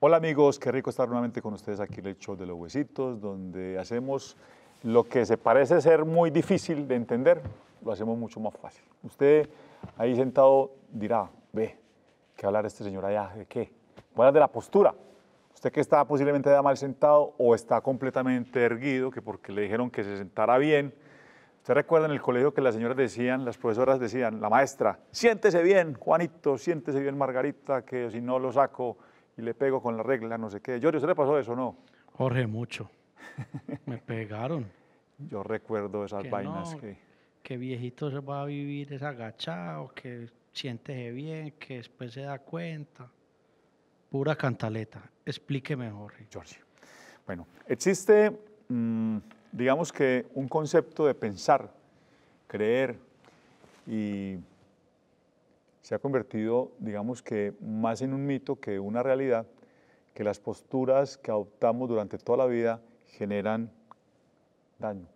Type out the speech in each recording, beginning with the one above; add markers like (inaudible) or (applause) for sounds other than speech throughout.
Hola amigos, qué rico estar nuevamente con ustedes aquí en el hecho de los huesitos, donde hacemos lo que se parece ser muy difícil de entender, lo hacemos mucho más fácil. Usted ahí sentado dirá, ve, ¿qué hablar este señor allá? ¿De qué? Voy de la postura. Usted que está posiblemente ya mal sentado o está completamente erguido, que porque le dijeron que se sentara bien. Usted recuerda en el colegio que las señoras decían, las profesoras decían, la maestra, siéntese bien, Juanito, siéntese bien, Margarita, que si no lo saco, y le pego con la regla, no sé qué. Giorgio, ¿se le pasó eso o no? Jorge, mucho. Me (laughs) pegaron. Yo recuerdo esas vainas que... Que viejito se va a vivir desagachado, que siente bien, que después se da cuenta. Pura cantaleta. Explíqueme, Jorge. Jorge. Bueno, existe, mm, digamos que un concepto de pensar, creer y se ha convertido, digamos que, más en un mito que una realidad, que las posturas que adoptamos durante toda la vida generan daño.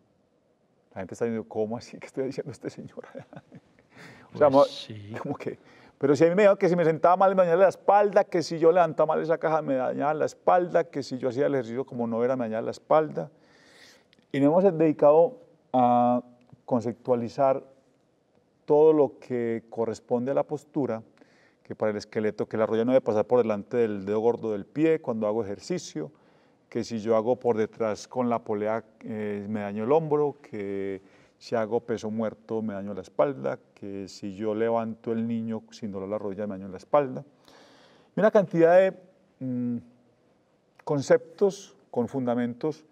La gente está diciendo, ¿cómo así que estoy diciendo este señor? (laughs) o sea, como que, pero si a mí me dijeron que si me sentaba mal me dañaba la espalda, que si yo levantaba mal esa caja me dañaba la espalda, que si yo hacía el ejercicio como no era me dañaba la espalda. Y nos hemos dedicado a conceptualizar todo lo que corresponde a la postura, que para el esqueleto, que la rodilla no debe pasar por delante del dedo gordo del pie cuando hago ejercicio, que si yo hago por detrás con la polea eh, me daño el hombro, que si hago peso muerto me daño la espalda, que si yo levanto el niño sin dolor la rodilla me daño la espalda. Y una cantidad de mm, conceptos con fundamentos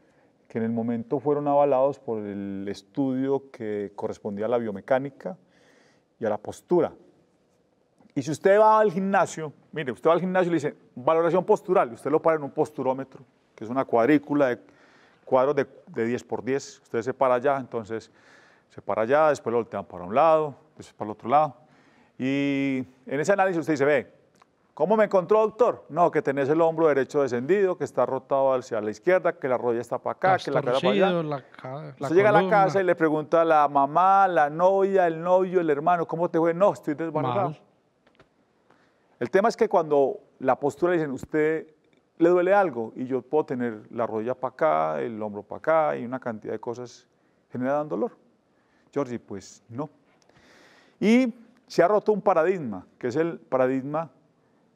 que en el momento fueron avalados por el estudio que correspondía a la biomecánica, y a la postura. Y si usted va al gimnasio, mire, usted va al gimnasio y le dice valoración postural, y usted lo para en un posturómetro, que es una cuadrícula de cuadros de, 10 por 10. Usted se para allá, entonces se para allá, después lo voltean para un lado, después para el otro lado. Y en ese análisis usted dice, ve, ¿Cómo me encontró, doctor? No, que tenés el hombro derecho descendido, que está rotado hacia la izquierda, que la rodilla está para acá, que la cara para allá. La llega a la casa y le pregunta a la mamá, la novia, el novio, el hermano, ¿cómo te fue? No, estoy desbaratado. El tema es que cuando la postura dicen, usted le duele algo y yo puedo tener la rodilla para acá, el hombro para acá y una cantidad de cosas generan dolor. Georgie, pues no. Y se ha roto un paradigma, que es el paradigma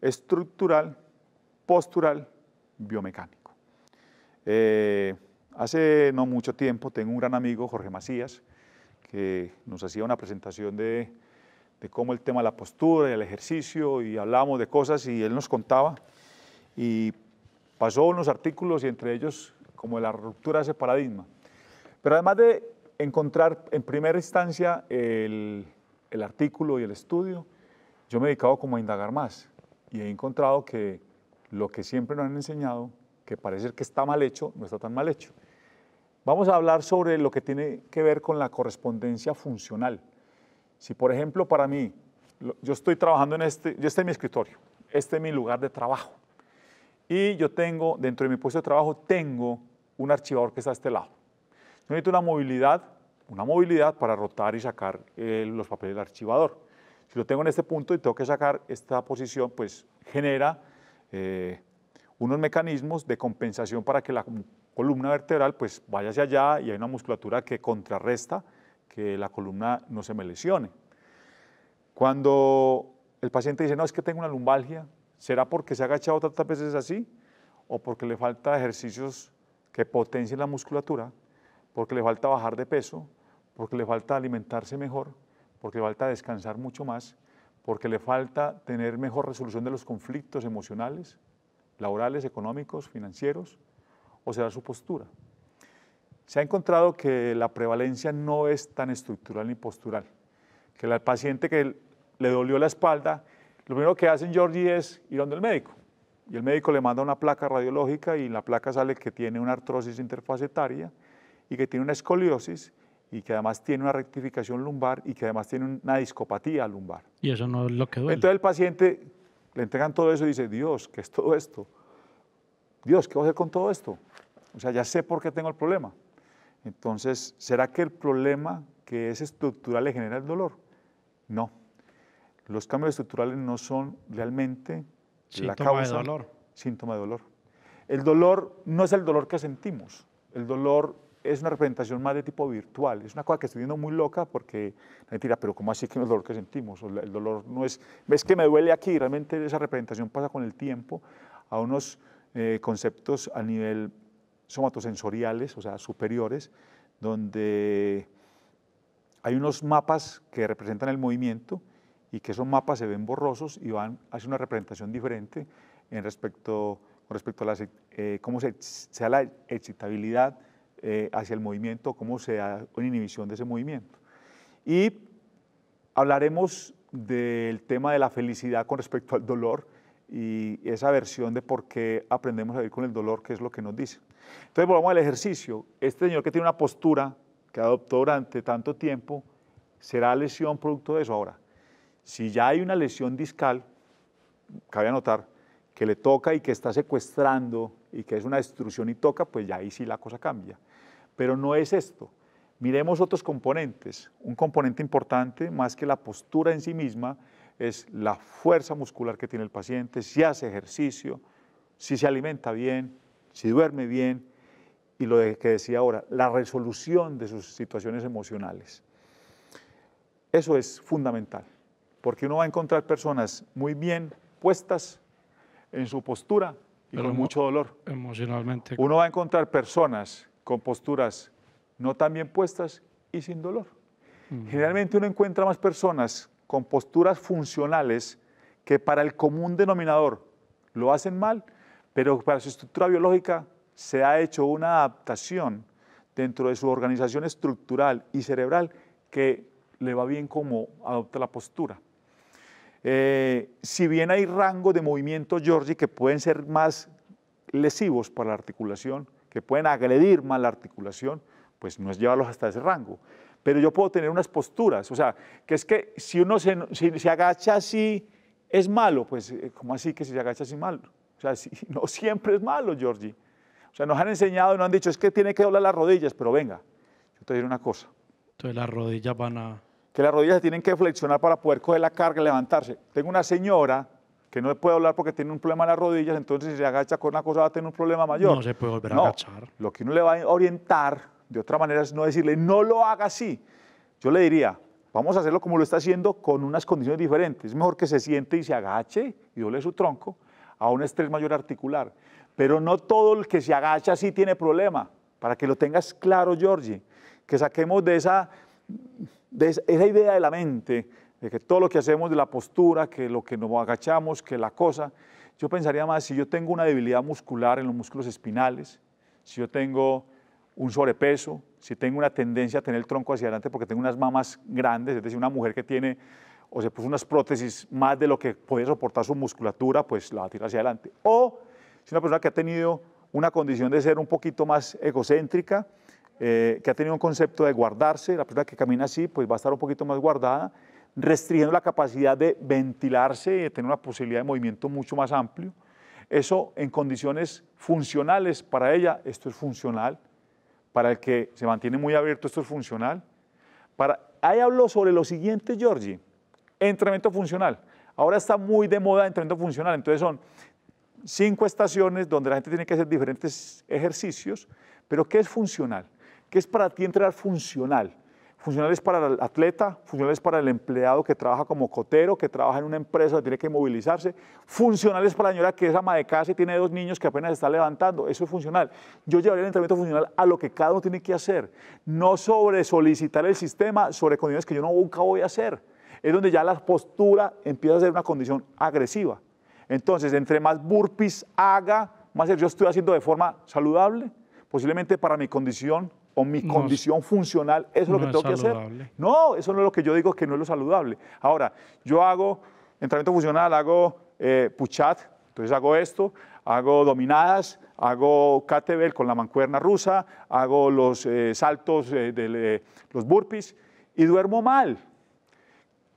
estructural, postural, biomecánico. Eh, hace no mucho tiempo tengo un gran amigo, Jorge Macías, que nos hacía una presentación de, cómo el tema de la postura y el ejercicio y hablábamos de cosas y él nos contaba y pasó unos artículos y entre ellos como la ruptura de ese paradigma. Pero además de encontrar en primera instancia el, el artículo y el estudio, yo me he dedicado como a indagar más y he encontrado que lo que siempre nos han enseñado, que parece que está mal hecho, no está tan mal hecho. Vamos a hablar sobre lo que tiene que ver con la correspondencia funcional. Si, por ejemplo, para mí, yo estoy trabajando en este, yo estoy en mi escritorio, este es mi lugar de trabajo, y yo tengo, dentro de mi puesto de trabajo, tengo un archivador que está a este lado. necesito una movilidad, una movilidad para rotar y sacar eh, los papeles del archivador si lo tengo en este punto y tengo que sacar esta posición, pues genera eh, unos mecanismos de compensación para que la columna vertebral pues vaya hacia allá y hay una musculatura que contrarresta que la columna no se me lesione. Cuando el paciente dice, no, es que tengo una lumbalgia, ¿será porque se ha agachado tantas veces así? ¿O porque le falta ejercicios que potencien la musculatura? ¿Porque le falta bajar de peso? ¿Porque le falta alimentarse mejor? porque le falta descansar mucho más, porque le falta tener mejor resolución de los conflictos emocionales, laborales, económicos, financieros, o será su postura. Se ha encontrado que la prevalencia no es tan estructural ni postural, que el paciente que le dolió la espalda, lo primero que hacen Georgie es ir donde el médico. Y el médico le manda una placa radiológica y en la placa sale que tiene una artrosis interfacetaria y que tiene una escoliosis y que además tiene una rectificación lumbar y que además tiene una discopatía lumbar. Y eso no es lo que duele. Entonces el paciente le entregan todo eso y dice, Dios, ¿qué es todo esto? Dios, ¿qué voy a hacer con todo esto? O sea, ya sé por qué tengo el problema. Entonces, ¿será que el problema que es estructural le genera el dolor? No. Los cambios estructurales no son realmente la causa. de dolor. Síntoma de dolor. El dolor no es el dolor que sentimos. El dolor es una representación más de tipo virtual. Es una cosa que estoy viendo muy loca porque la gente pero ¿cómo así que es el dolor que sentimos? El dolor no es, ves que me duele aquí, realmente esa representación pasa con el tiempo a unos eh, conceptos a nivel somatosensoriales, o sea, superiores, donde hay unos mapas que representan el movimiento y que esos mapas se ven borrosos y van hacia una representación diferente en respecto, con respecto a la, eh, cómo se, sea la excitabilidad eh, hacia el movimiento, cómo se da una inhibición de ese movimiento. Y hablaremos del tema de la felicidad con respecto al dolor y esa versión de por qué aprendemos a vivir con el dolor, que es lo que nos dice. Entonces volvamos al ejercicio. Este señor que tiene una postura que adoptó durante tanto tiempo, ¿será lesión producto de eso ahora? Si ya hay una lesión discal, cabe anotar, que le toca y que está secuestrando y que es una destrucción y toca, pues ya ahí sí la cosa cambia. Pero no es esto. Miremos otros componentes. Un componente importante, más que la postura en sí misma, es la fuerza muscular que tiene el paciente, si hace ejercicio, si se alimenta bien, si duerme bien, y lo que decía ahora, la resolución de sus situaciones emocionales. Eso es fundamental, porque uno va a encontrar personas muy bien puestas, en su postura y con mucho dolor. Emocionalmente. Uno va a encontrar personas con posturas no tan bien puestas y sin dolor. Generalmente uno encuentra más personas con posturas funcionales que para el común denominador lo hacen mal, pero para su estructura biológica se ha hecho una adaptación dentro de su organización estructural y cerebral que le va bien como adopta la postura. Eh, si bien hay rango de movimiento, Georgie, que pueden ser más lesivos para la articulación, que pueden agredir más la articulación, pues no es llevarlos hasta ese rango. Pero yo puedo tener unas posturas, o sea, que es que si uno se, agacha así, es malo, pues eh, ¿cómo así que si se agacha así malo? O sea, (laughs) no siempre es malo, Georgie. O sea, nos han enseñado, nos han dicho, es que tiene que doblar las rodillas, pero venga, yo te diré una cosa. Entonces las rodillas van a que las rodillas se tienen que flexionar para poder coger la carga y levantarse. Tengo una señora que no puede hablar porque tiene un problema en las rodillas, entonces si se agacha con una cosa va a tener un problema mayor. No se puede volver a agachar. Lo que uno le va a orientar de otra manera es no decirle, no lo haga así. Yo le diría, vamos a hacerlo como lo está haciendo con unas condiciones diferentes. Es mejor que se siente y se agache y doble su tronco a un estrés mayor articular. Pero no todo el que se agacha así tiene problema. Para que lo tengas claro, George, que saquemos de esa esa idea de la mente, de que todo lo que hacemos, de la postura, que lo que nos agachamos, que la cosa, yo pensaría más, si yo tengo una debilidad muscular en los músculos espinales, si yo tengo un sobrepeso, si tengo una tendencia a tener el tronco hacia adelante porque tengo unas mamas grandes, es decir, una mujer que tiene o se puso unas prótesis más de lo que puede soportar su musculatura, pues la va a hacia adelante. O si una persona que ha tenido una condición de ser un poquito más egocéntrica, eh, que ha tenido un concepto de guardarse, la persona que camina así pues va a estar un poquito más guardada, restringiendo la capacidad de ventilarse y de tener una posibilidad de movimiento mucho más amplio. Eso en condiciones funcionales para ella, esto es funcional. Para el que se mantiene muy abierto, esto es funcional. Para, ahí habló sobre lo siguiente, Georgie, entrenamiento funcional. Ahora está muy de moda entrenamiento funcional, entonces son cinco estaciones donde la gente tiene que hacer diferentes ejercicios, pero ¿qué es funcional? ¿Qué es para ti entrar funcional? Funcional es para el atleta, funcional es para el empleado que trabaja como cotero, que trabaja en una empresa, tiene que movilizarse. Funcional es para la señora que es ama de casa y tiene dos niños que apenas está levantando. Eso es funcional. Yo llevaría el entrenamiento funcional a lo que cada uno tiene que hacer. No sobre solicitar el sistema, sobre condiciones que yo nunca voy a hacer. Es donde ya la postura empieza a ser una condición agresiva. Entonces, entre más burpees haga, más yo estoy haciendo de forma saludable, posiblemente para mi condición o mi condición funcional, eso es lo que tengo que hacer. No, eso no es lo que yo digo que no es lo saludable. Ahora, yo hago entrenamiento funcional, hago eh, puchat, entonces hago esto, hago dominadas, hago kettlebell con la mancuerna rusa, hago los eh, saltos eh, de eh, los burpees y duermo mal.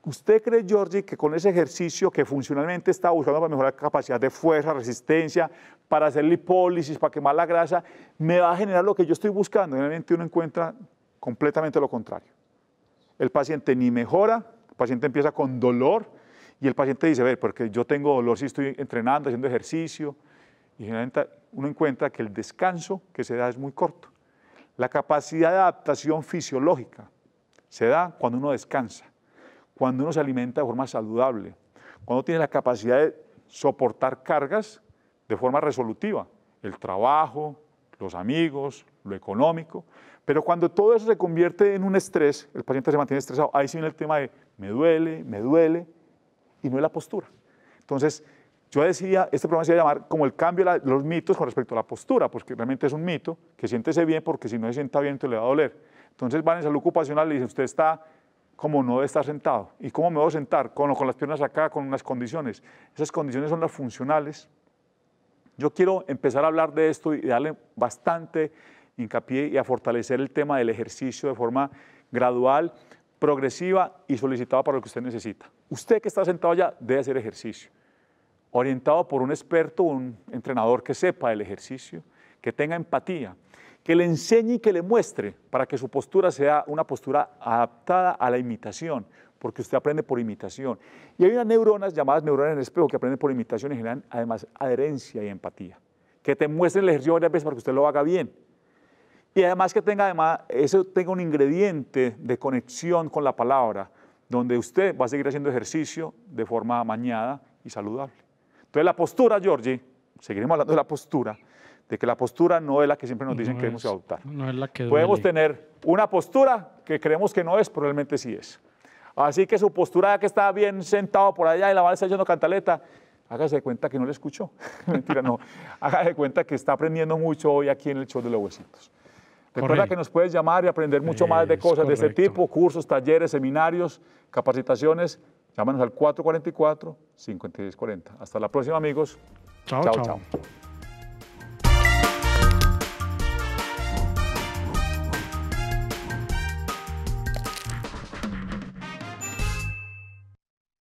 ¿Usted cree, Georgie, que con ese ejercicio que funcionalmente está buscando para mejorar capacidad de fuerza, resistencia, para hacer lipólisis, para quemar la grasa, me va a generar lo que yo estoy buscando? Generalmente uno encuentra completamente lo contrario. El paciente ni mejora, el paciente empieza con dolor y el paciente dice, a ver, porque yo tengo dolor si estoy entrenando, haciendo ejercicio. Y generalmente uno encuentra que el descanso que se da es muy corto. La capacidad de adaptación fisiológica se da cuando uno descansa cuando uno se alimenta de forma saludable, cuando tiene la capacidad de soportar cargas de forma resolutiva, el trabajo, los amigos, lo económico, pero cuando todo eso se convierte en un estrés, el paciente se mantiene estresado, ahí sí viene el tema de me duele, me duele, y no es la postura. Entonces, yo decía, este programa se iba a llamar como el cambio de los mitos con respecto a la postura, porque realmente es un mito, que siéntese bien porque si no se sienta bien te le va a doler. Entonces van en salud ocupacional y dicen, usted está como no debe estar sentado. ¿Y cómo me voy a sentar? Con, con las piernas acá, con unas condiciones. Esas condiciones son las funcionales. Yo quiero empezar a hablar de esto y darle bastante hincapié y a fortalecer el tema del ejercicio de forma gradual, progresiva y solicitada para lo que usted necesita. Usted que está sentado ya debe hacer ejercicio, orientado por un experto, un entrenador que sepa el ejercicio que tenga empatía, que le enseñe y que le muestre para que su postura sea una postura adaptada a la imitación, porque usted aprende por imitación. Y hay unas neuronas llamadas neuronas en espejo que aprenden por imitación y generan además adherencia y empatía, que te muestren el ejercicio varias veces para que usted lo haga bien. Y además que tenga, además, eso tenga un ingrediente de conexión con la palabra, donde usted va a seguir haciendo ejercicio de forma amañada y saludable. Entonces la postura, Georgie, seguiremos hablando de la postura, de que la postura no es la que siempre nos dicen que debemos adoptar. No es la que Podemos tener una postura que creemos que no es, probablemente sí es. Así que su postura ya que está bien sentado por allá y la a está yendo cantaleta, hágase de cuenta que no le escuchó. (laughs) Mentira, no. Hágase de cuenta que está aprendiendo mucho hoy aquí en el show de los huesitos. Recuerda que nos puedes llamar y aprender mucho más de cosas de este tipo, cursos, talleres, seminarios, capacitaciones. Llámanos al 444-5640. Hasta la próxima, amigos. chao. chao.